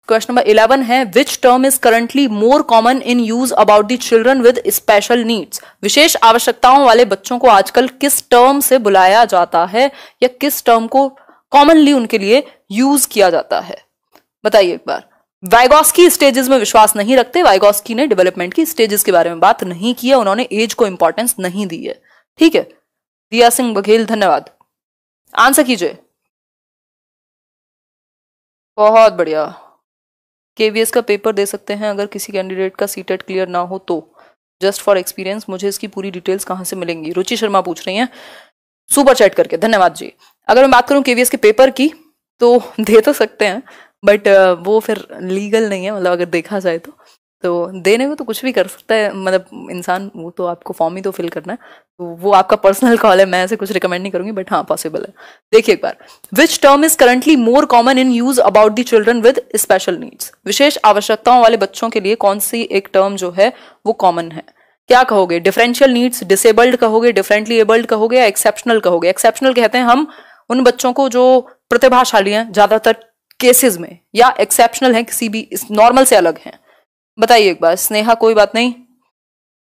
क्वेश्चन नंबर इलेवन है which term is currently more common in use about the children with special needs विशेष आवश्यकताओं वाले बच्चों को आजकल किस टर्म से बुलाया जाता है या किस टर्म को कॉमनली उनके लिए यूज किया जाता है बताइए एक बार वाइगोस्की स्टेजेस में विश्वास नहीं रखते वाइगोस्की ने डेवलपमेंट की स्टेजेस के बारे में बात नहीं किया उन्होंने एज को इंपॉर्टेंस नहीं दी है ठीक है दिया सिंह बघेल धन्यवाद आंसर कीजिए
बहुत बढ़िया के
का पेपर दे सकते हैं अगर किसी कैंडिडेट का सी टेट क्लियर ना हो तो जस्ट फॉर एक्सपीरियंस मुझे इसकी पूरी डिटेल्स कहाँ से मिलेंगी रुचि शर्मा पूछ रही हैं सुपर चैट करके धन्यवाद जी अगर मैं बात करूँ के के पेपर की तो दे तो सकते हैं बट वो फिर लीगल नहीं है मतलब अगर देखा जाए तो तो देने को तो कुछ भी कर सकता है मतलब इंसान वो तो आपको फॉर्म ही तो फिल करना है तो वो आपका पर्सनल कॉल है मैं ऐसे कुछ रिकमेंड नहीं करूंगी बट हाँ पॉसिबल है देखिए एक बार which term is currently more common in use about the children with special needs विशेष आवश्यकताओं वाले बच्चों के लिए कौन सी एक टर्म जो है वो कॉमन है क्या कहोगे डिफरेंशियल नीड्स डिसेबल्ड कहोगे डिफरेंटली एबल्ड कहोगे या एक्सेप्शनल कहोगे एक्सेप्शनल कहते हैं हम उन बच्चों को जो प्रतिभाशाली हैं ज्यादातर केसेस में या एक्सेप्शनल हैं किसी भी नॉर्मल से अलग हैं बताइए एक बार स्नेहा कोई बात नहीं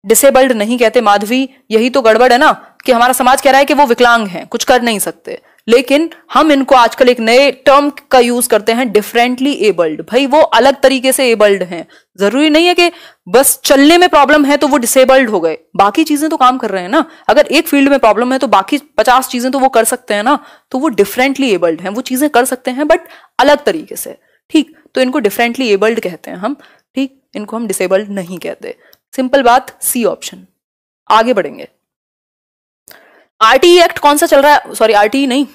डिसेबल्ड नहीं कहते माधवी यही तो गड़बड़ है ना कि हमारा समाज कह रहा है कि वो विकलांग हैं कुछ कर नहीं सकते लेकिन हम इनको आजकल एक नए टर्म का यूज करते हैं डिफरेंटली एबल्ड भाई वो अलग तरीके से एबल्ड हैं जरूरी नहीं है कि बस चलने में प्रॉब्लम है तो वो डिसेबल्ड हो गए बाकी चीजें तो काम कर रहे हैं ना अगर एक फील्ड में प्रॉब्लम है तो बाकी पचास चीजें तो वो कर सकते हैं ना तो वो डिफरेंटली एबल्ड हैं वो चीजें कर सकते हैं बट अलग तरीके से ठीक तो इनको डिफरेंटली एबल्ड कहते हैं हम ठीक इनको हम डिसेबल्ड नहीं कहते सिंपल बात सी ऑप्शन आगे बढ़ेंगे आरटीई एक्ट e कौन सा चल रहा है सॉरी आरटीई e नहीं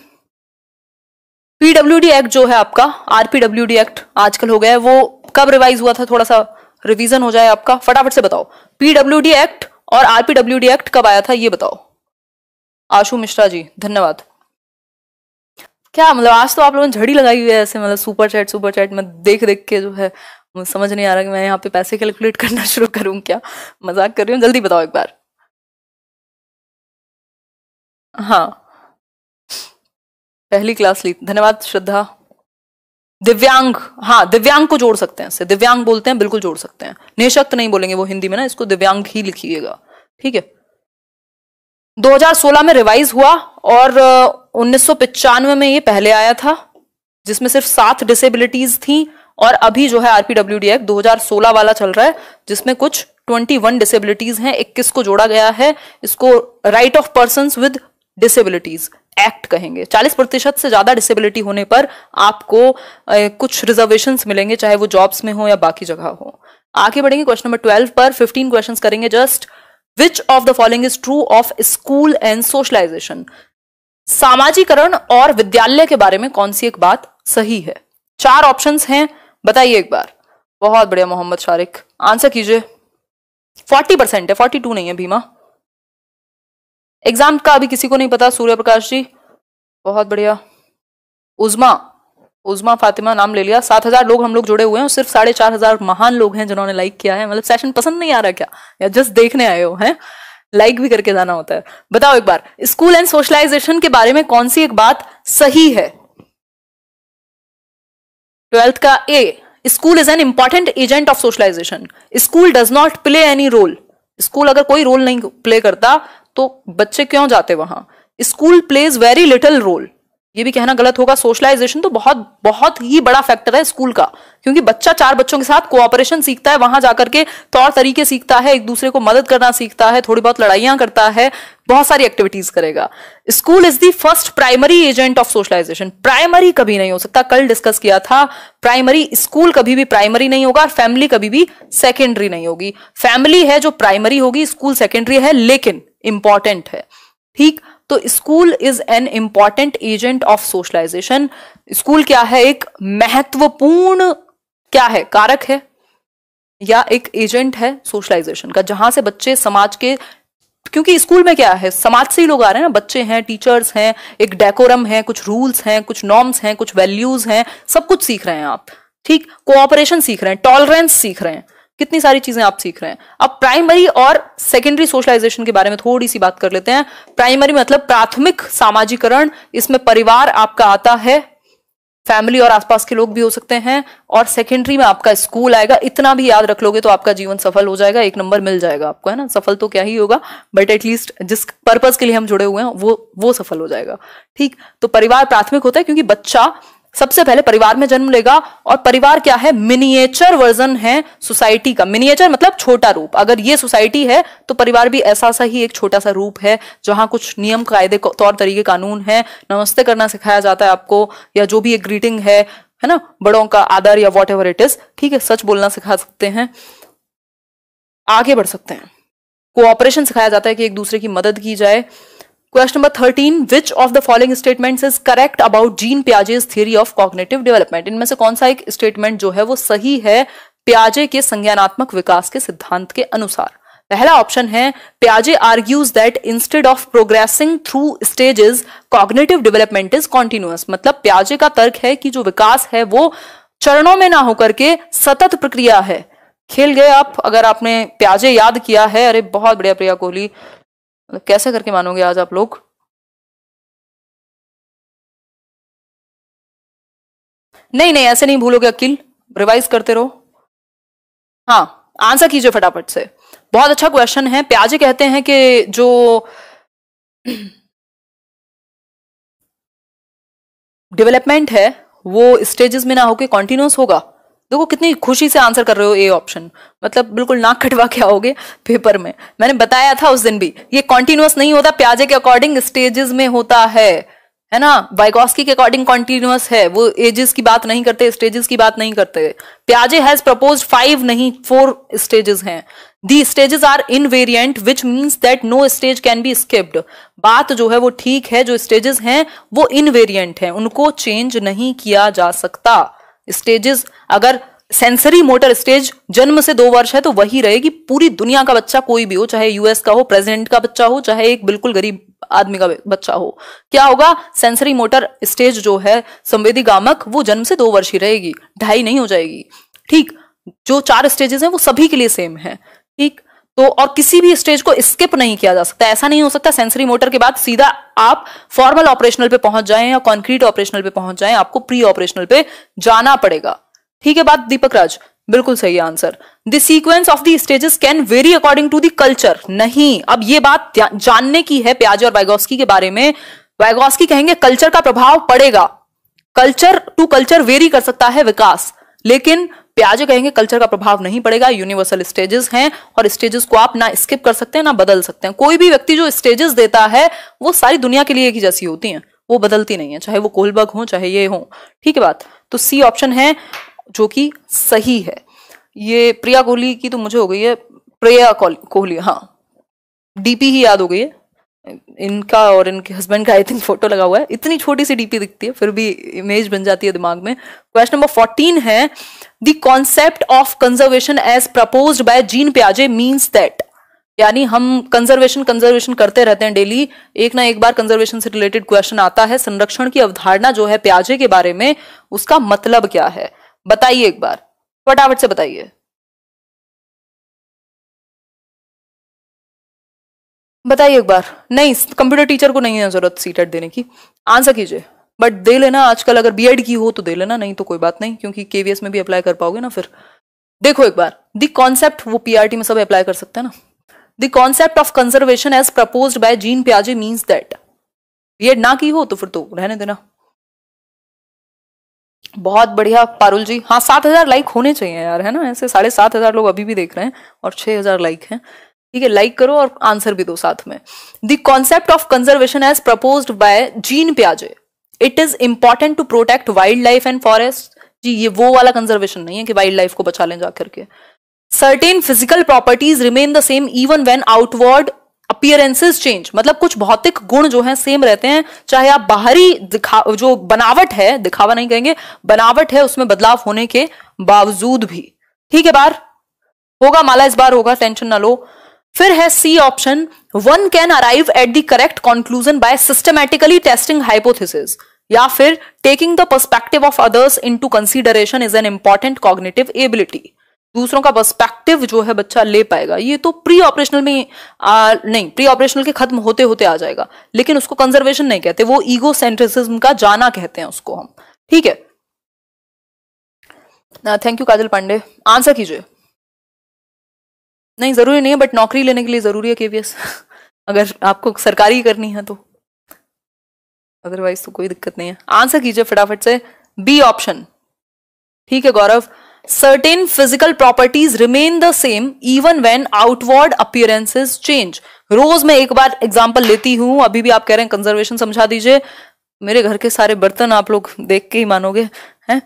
पीडब्ल्यूडी एक्ट जो है आपका आरपीडब्ल्यूडी एक्ट आजकल हो गया है वो कब रिवाइज हुआ था थोड़ा सा रिवीजन हो जाए आपका फटाफट से बताओ पीडब्ल्यूडी एक्ट और आरपीडब्ल्यूडी एक्ट कब आया था ये बताओ आशु मिश्रा जी धन्यवाद क्या मतलब आज तो आप लोगों ने झड़ी लगाई हुई है ऐसे मतलब सुपर चैट सुपर चैट में देख देख के जो है समझ नहीं आ रहा कि मैं यहाँ पे पैसे कैलकुलेट करना शुरू करूँ क्या मजाक कर रही हूँ जल्दी बताओ एक बार
हाँ पहली
क्लास ली धन्यवाद श्रद्धा दिव्यांग हाँ दिव्यांग को जोड़ सकते हैं इससे दिव्यांग बोलते हैं बिल्कुल जोड़ सकते हैं निःशक्त नहीं बोलेंगे वो हिंदी में ना इसको दिव्यांग ही लिखिएगा ठीक है 2016 में रिवाइज हुआ और उन्नीस में ये पहले आया था जिसमें सिर्फ सात डिसेबिलिटीज थी और अभी जो है आरपीडब्ल्यू डी एक्ट दो वाला चल रहा है जिसमें कुछ 21 डिसेबिलिटीज है इक्कीस को जोड़ा गया है इसको right of person with disabilities act कहेंगे 40 प्रतिशत से ज्यादा डिसेबिलिटी होने पर आपको ए, कुछ रिजर्वेशन मिलेंगे चाहे वो जॉब्स में हो या बाकी जगह हो आगे बढ़ेंगे क्वेश्चन नंबर 12 पर 15 क्वेश्चंस करेंगे just which of the following is true of school and socialisation सामाजिकरण और विद्यालय के बारे में कौन सी एक बात सही है चार ऑप्शन हैं बताइए एक बार बहुत बढ़िया मोहम्मद शारिक आंसर कीजिए फोर्टी परसेंट है फोर्टी टू नहीं है भीमा एग्जाम का अभी किसी को नहीं पता सूर्य प्रकाश जी बहुत बढ़िया उजमा उजमा फातिमा नाम ले लिया सात हजार लोग हम लोग जुड़े हुए हैं सिर्फ साढ़े चार हजार महान लोग हैं जिन्होंने लाइक किया है मतलब सेशन पसंद नहीं आ रहा क्या या जस्ट देखने आए हो हैं लाइक भी करके जाना होता है बताओ एक बार स्कूल एंड सोशलाइजेशन के बारे में कौन सी एक बात सही है ट्वेल्थ का A school is an important agent of socialisation school does not play any role school अगर कोई रोल नहीं प्ले करता तो बच्चे क्यों जाते वहां school plays very little role ये भी कहना गलत होगा सोशलाइजेशन तो बहुत बहुत ही बड़ा फैक्टर है स्कूल का क्योंकि बच्चा चार बच्चों के साथ कोऑपरेशन सीखता है वहां जाकर के तौर तरीके सीखता है एक दूसरे को मदद करना सीखता है थोड़ी बहुत लड़ाइयां करता है बहुत सारी एक्टिविटीज करेगा school is the first primary agent of socialisation primary कभी नहीं हो सकता कल डिस्कस किया था प्राइमरी स्कूल कभी भी प्राइमरी नहीं होगा और फैमिली कभी भी सेकेंडरी नहीं होगी फैमिली है जो प्राइमरी होगी स्कूल सेकेंडरी है लेकिन इंपॉर्टेंट है ठीक तो school is an important agent of socialisation school क्या है एक महत्वपूर्ण क्या है कारक है या एक एजेंट है सोशलाइजेशन का जहां से बच्चे समाज के क्योंकि स्कूल में क्या है समाज से ही लोग आ रहे हैं ना बच्चे हैं टीचर्स हैं एक डेकोरम है कुछ रूल्स हैं कुछ नॉर्म्स हैं कुछ वैल्यूज हैं सब कुछ सीख रहे हैं आप ठीक कोऑपरेशन सीख रहे हैं टॉलरेंस सीख रहे हैं कितनी सारी चीजें आप सीख रहे हैं अब प्राइमरी और सेकेंडरी सोशलाइजेशन के बारे में थोड़ी सी बात कर लेते हैं प्राइमरी मतलब प्राथमिक सामाजिकरण इसमें परिवार आपका आता है फैमिली और आसपास के लोग भी हो सकते हैं और सेकेंडरी में आपका स्कूल आएगा इतना भी याद रख लोगे तो आपका जीवन सफल हो जाएगा एक नंबर मिल जाएगा आपको है ना सफल तो क्या ही होगा बट एटलीस्ट जिस पर्पज के लिए हम जुड़े हुए हैं वो वो सफल हो जाएगा ठीक तो परिवार प्राथमिक होता है क्योंकि बच्चा सबसे पहले परिवार में जन्म लेगा और परिवार क्या है मिनिएचर वर्जन है सोसाइटी का मिनिएचर मतलब छोटा रूप अगर ये सोसाइटी है तो परिवार भी ऐसा सा ही एक छोटा सा रूप है जहां कुछ नियम कायदे तौर तरीके कानून है नमस्ते करना सिखाया जाता है आपको या जो भी एक ग्रीटिंग है है ना बड़ों का आदर या वॉट एवर इट इज ठीक है सच बोलना सिखा सकते हैं आगे बढ़ सकते हैं कोऑपरेशन सिखाया जाता है कि एक दूसरे की मदद की जाए question number thirteen which of the following statements is correct about Jean Piaget's theory of cognitive development इनमें से कौन सा एक स्टेटमेंट जो है वो सही है प्याजे के संज्ञानात्मक विकास के सिद्धांत के अनुसार पहला ऑप्शन है प्याजे argues that instead of progressing through stages cognitive development is continuous मतलब प्याजे का तर्क है कि जो विकास है वो चरणों में ना होकर के सतत प्रक्रिया है खेल गए आप अगर आपने प्याजे याद किया है अरे बहुत बढ़िया प्रिया कोहली
मतलब कैसे करके मानोगे आज आप लोग नहीं नहीं ऐसे नहीं भूलोगे अकील रिवाइज करते रहो हाँ आंसर कीजिए फटाफट से बहुत अच्छा क्वेश्चन है प्याजे कहते हैं कि जो
डेवलपमेंट है वो स्टेजेस में ना होके कॉन्टिन्यूस होगा देखो कितनी खुशी से आंसर कर रहे हो ए ऑप्शन मतलब बिल्कुल नाक कटवा के आओगे पेपर में मैंने बताया था उस दिन भी ये कॉन्टिन्यूस नहीं होता प्याजे के अकॉर्डिंग स्टेजेस में होता है है ना बाइकॉस्की के अकॉर्डिंग कॉन्टिन्यूस है वो एजेस की बात नहीं करते स्टेजेस की बात नहीं करते प्याजे हैज प्रपोज फाइव नहीं फोर स्टेजेस हैं the stages are in variant which means that no stage can be skipped बात जो है वो ठीक है जो स्टेजेस हैं वो इन वेरियंट है उनको चेंज नहीं किया जा सकता स्टेजेस अगर सेंसरी मोटर स्टेज जन्म से दो वर्ष है तो वही रहेगी पूरी दुनिया का बच्चा कोई भी हो चाहे यूएस का हो प्रेसिडेंट का बच्चा हो चाहे एक बिल्कुल गरीब आदमी का बच्चा हो क्या होगा सेंसरी मोटर स्टेज जो है संवेदी गामक वो जन्म से दो वर्ष ही रहेगी ढाई नहीं हो जाएगी ठीक जो चार स्टेजेस हैं वो सभी के लिए सेम है ठीक तो और किसी भी स्टेज को स्किप नहीं किया जा सकता ऐसा नहीं हो सकता सेंसरी मोटर के बाद सीधा आप फॉर्मल ऑपरेशनल पे पहुंच जाएं या कॉन्क्रीट ऑपरेशनल पे पहुंच जाएं आपको प्री ऑपरेशनल पे जाना पड़ेगा ठीक है बात दीपक राज बिल्कुल सही answer the sequence of the stages can vary according to the culture नहीं अब ये बात जानने की है प्याज और वाइगोस्की के बारे में वाइगोस्की कहेंगे कल्चर का प्रभाव पड़ेगा कल्चर टू कल्चर वेरी कर सकता है विकास लेकिन प्याजे कहेंगे कल्चर का प्रभाव नहीं पड़ेगा यूनिवर्सल स्टेजेस हैं और स्टेजेस को आप ना स्किप कर सकते हैं ना बदल सकते हैं कोई भी व्यक्ति जो स्टेजेस देता है वो सारी दुनिया के लिए एक ही जैसी होती है वो बदलती नहीं है चाहे वो कोलबग हो चाहे ये हो ठीक है बात तो सी ऑप्शन है जो कि सही है ये प्रिया कोहली की तो मुझे हो गई है प्रिया कोहली हाँ डीपी ही याद हो गई है इनका और इनके हस्बैंड का आई थिंक फोटो लगा हुआ है इतनी छोटी सी डीपी दिखती है फिर भी इमेज बन जाती है दिमाग में क्वेश्चन नंबर फोर्टीन है the concept of conservation as propose by Jean प्याजे मीन्स दैट यानी हम कंजर्वेशन कंजर्वेशन करते रहते हैं डेली एक ना एक बार कंजर्वेशन से रिलेटेड क्वेश्चन आता है संरक्षण की अवधारणा जो है प्याजे के बारे में उसका मतलब क्या है बताइए एक बार फटाफट से बताइए बताइए एक बार नहीं कंप्यूटर टीचर को नहीं है जरूरत सी देने की आंसर कीजिए बट दे लेना आजकल अगर बीएड की हो तो दे लेना नहीं तो कोई बात नहीं क्योंकि केवीएस में भी अप्लाई कर पाओगे ना फिर देखो एक बार दी कॉन्सेप्ट वो पीआरटी में सब अप्लाई कर सकते हैं ना the concept of conservation as propose by Jean प्याजे मीन्स दैट बीएड ना की हो तो फिर तो रहने देना बहुत बढ़िया पारुल जी हाँ सात हजार लाइक होने चाहिए यार है ना ऐसे साढ़े सात हजार लोग अभी भी देख रहे हैं और छह हजार लाइक है ठीक है लाइक करो और आंसर भी दो साथ में the concept of conservation as propose by Jean प्याजे it is important to protect wildlife and forest जी ये वो वाला कंजर्वेशन नहीं है कि वाइल्ड लाइफ को बचा लें जाकर के certain physical properties remain the same even when outward appearances change मतलब कुछ भौतिक गुण जो है सेम रहते हैं चाहे आप बाहरी दिखा जो बनावट है दिखावा नहीं कहेंगे बनावट है उसमें बदलाव होने के बावजूद भी ठीक है बार होगा माला इस बार होगा टेंशन ना लो फिर है C option one can arrive at the correct conclusion by systematically testing hypothesis या फिर taking the perspective of others into consideration is an important cognitive ability दूसरों का पर्सपेक्टिव जो है बच्चा ले पाएगा ये तो प्री ऑपरेशनल में आ, नहीं प्री ऑपरेशनल के खत्म होते होते आ जाएगा लेकिन उसको कंजर्वेशन नहीं कहते वो ईगो सेंट्रिसिज्म का जाना कहते हैं उसको हम ठीक है thank you Kajal Pandey answer कीजिए नहीं ज़रूरी नहीं है बट नौकरी लेने के लिए ज़रूरी है केवीएस अगर आपको सरकारी करनी है तो अदरवाइज तो कोई दिक्कत नहीं है आंसर कीजिए फटाफट से बी ऑप्शन ठीक है Gaurav certain physical properties remain the same even when outward appearances change रोज मैं एक बार एग्जाम्पल लेती हूं अभी भी आप कह रहे हैं कंजर्वेशन समझा दीजिए मेरे घर के सारे बर्तन आप लोग देख के ही मानोगे हैं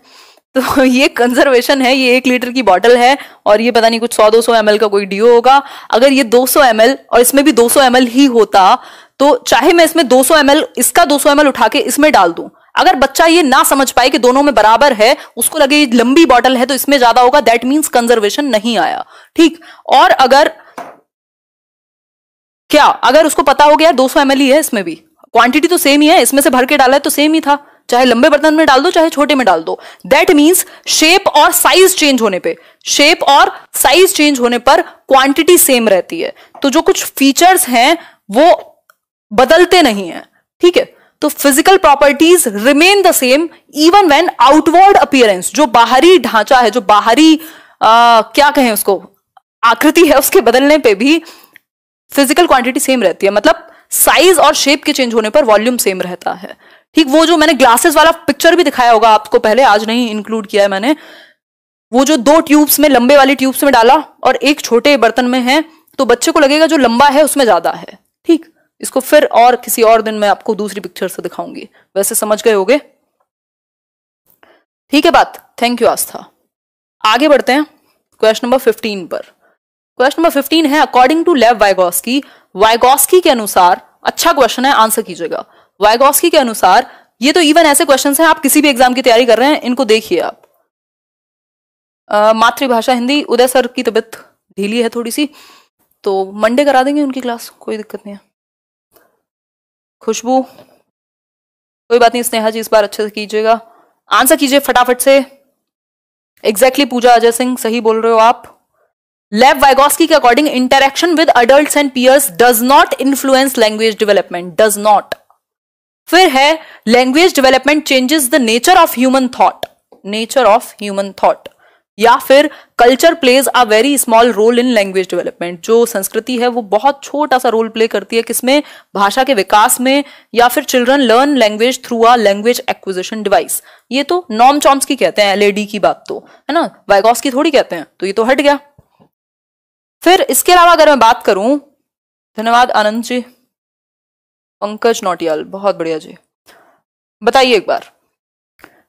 तो ये कंजर्वेशन है ये एक लीटर की बॉटल है और ये पता नहीं कुछ सौ दो सौ एम का कोई डीओ होगा अगर ये दो सौ और इसमें भी दो सौ ही होता तो चाहे मैं इसमें दो सौ इसका दो सौ उठा के इसमें डाल दूं अगर बच्चा ये ना समझ पाए कि दोनों में बराबर है उसको लगे ये लंबी बॉटल है तो इसमें ज्यादा होगा दैट मीन्स कंजर्वेशन नहीं आया ठीक और अगर क्या अगर उसको पता हो गया दो सौ ही है इसमें भी क्वांटिटी तो सेम ही है इसमें से भर के डाला है तो सेम ही था चाहे लंबे बर्तन में डाल दो चाहे छोटे में डाल दो दैट मीन्स शेप और साइज चेंज होने पे शेप और साइज चेंज होने पर क्वांटिटी सेम रहती है तो जो कुछ फीचर्स हैं वो बदलते नहीं है ठीक है तो physical properties remain the same even when outward appearance जो बाहरी ढांचा है जो बाहरी आ, क्या कहें उसको आकृति है उसके बदलने पे भी फिजिकल क्वांटिटी सेम रहती है मतलब साइज और शेप के चेंज होने पर वॉल्यूम सेम रहता है ठीक वो जो मैंने ग्लासेस वाला पिक्चर भी दिखाया होगा आपको पहले आज नहीं इंक्लूड किया है मैंने वो जो दो ट्यूब्स में लंबे वाली ट्यूब्स में डाला और एक छोटे बर्तन में है तो बच्चे को लगेगा जो लंबा है उसमें ज्यादा है ठीक इसको फिर और किसी और दिन मैं आपको दूसरी पिक्चर से दिखाऊंगी वैसे समझ गए होगे ठीक है बात थैंक यू आस्था आगे बढ़ते हैं क्वेश्चन नंबर फिफ्टीन पर क्वेश्चन नंबर फिफ्टीन है according to Lev Vygotsky Vygotsky के अनुसार अच्छा क्वेश्चन है आंसर कीजिएगा वाइगोस्की के अनुसार ये तो इवन ऐसे क्वेश्चन हैं आप किसी भी एग्जाम की तैयारी कर रहे हैं इनको देखिए आप मातृभाषा हिंदी उदय सर की तबीयत ढीली है थोड़ी सी तो मंडे करा देंगे उनकी क्लास कोई दिक्कत नहीं है खुशबू कोई बात नहीं स्नेहा जी इस बार अच्छे से कीजिएगा आंसर कीजिए फटाफट से एग्जैक्टली exactly पूजा अजय सिंह सही बोल रहे हो आप लेव वाइगोस्की के according interaction with adult and peers does not influence language development does not फिर है language development changes the nature of human thought nature of human thought या फिर culture plays a very small role in language development जो संस्कृति है वो बहुत छोटा सा रोल प्ले करती है किसमें भाषा के विकास में या फिर children learn language through a language acquisition device ये तो नॉम चॉम्स की कहते हैं एलईडी की बात तो है ना वाइगॉस की थोड़ी कहते हैं तो ये तो हट गया फिर इसके अलावा अगर मैं बात करूं धन्यवाद आनंद जी पंकज नोटियाल बहुत बढ़िया जी बताइए एक बार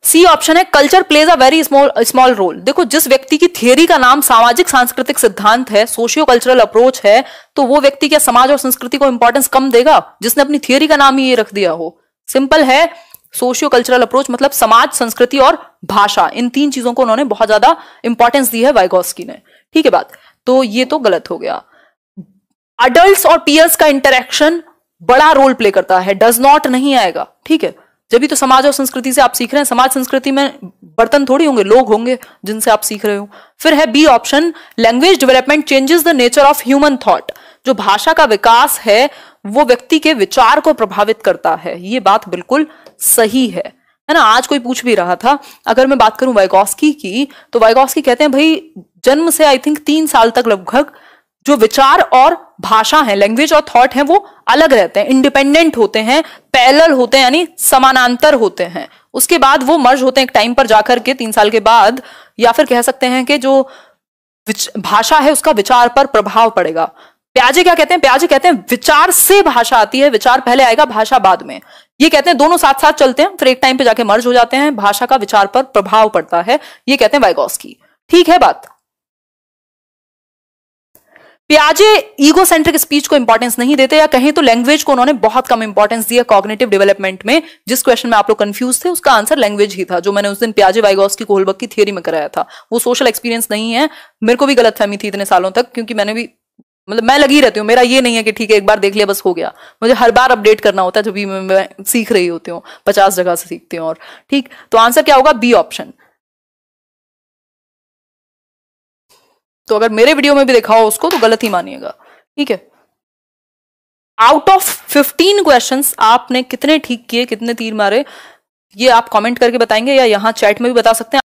सी ऑप्शन है culture plays a very small small role देखो जिस व्यक्ति की थियोरी का नाम सामाजिक सांस्कृतिक सिद्धांत है सोशियो कल्चरल अप्रोच है तो वो व्यक्ति क्या समाज और संस्कृति को इंपॉर्टेंस कम देगा जिसने अपनी थियोरी का नाम ही ये रख दिया हो सिंपल है सोशियो कल्चरल अप्रोच मतलब समाज संस्कृति और भाषा इन तीन चीजों को उन्होंने बहुत ज्यादा इंपॉर्टेंस दी है वाइगोस्की ने ठीक है बात तो ये तो गलत हो गया अडल्ट और पीयर्स का इंटरेक्शन बड़ा रोल प्ले करता है डज नॉट नहीं आएगा ठीक है जब भी तो समाज और संस्कृति से आप सीख रहे हैं समाज संस्कृति में बर्तन थोड़ी होंगे लोग होंगे जिनसे आप सीख रहे हो फिर है B option language development changes the nature of human thought जो भाषा का विकास है वो व्यक्ति के विचार को प्रभावित करता है ये बात बिल्कुल सही है है ना आज कोई पूछ भी रहा था अगर मैं बात करूं वाइगोस्की की तो वाइगोस्की कहते हैं भाई जन्म से आई थिंक तीन साल तक लगभग जो विचार और भाषा है लैंग्वेज और थॉट है वो अलग रहते हैं इंडिपेंडेंट होते हैं पैरल होते हैं यानी समानांतर होते हैं उसके बाद वो मर्ज होते हैं एक टाइम पर जाकर के तीन साल के बाद या फिर कह सकते हैं कि जो भाषा है उसका विचार पर प्रभाव पड़ेगा प्याजे क्या कहते हैं प्याजे कहते हैं विचार से भाषा आती है विचार पहले आएगा भाषा बाद में ये कहते हैं दोनों साथ साथ चलते हैं फिर एक टाइम पे जाके मर्ज हो जाते हैं भाषा का विचार पर प्रभाव पड़ता है ये कहते हैं की ठीक है बात पियाजे ईगो सेंट्रिक स्पीच को इंपॉर्टेंस नहीं देते या कहें तो लैंग्वेज को उन्होंने बहुत कम इंपॉर्टेंस दिया कॉग्नेटिव डेवलपमेंट में जिस क्वेश्चन में आप लोग कंफ्यूज थे उसका आंसर लैंग्वेज ही था जो मैंने उस दिन पियाजे वाइगॉस की कोहलबक की थियरी में कराया था वो सोशल एक्सपीरियंस नहीं है मेरे को भी गलत थी इतने सालों तक क्योंकि मैंने भी मतलब मैं लगी रहती हूँ मेरा ये नहीं है कि ठीक है एक बार देख लिया बस हो गया मुझे हर बार अपडेट करना होता है जब भी मैं सीख रही होती हूँ पचास जगह से सीखती हूँ और ठीक तो आंसर क्या होगा बी ऑप्शन तो अगर मेरे वीडियो में भी देखा हो उसको तो गलत ही मानिएगा ठीक है आउट ऑफ फिफ्टीन क्वेश्चन आपने कितने ठीक किए कितने तीर मारे ये आप कमेंट
करके बताएंगे या यहाँ चैट में भी बता सकते हैं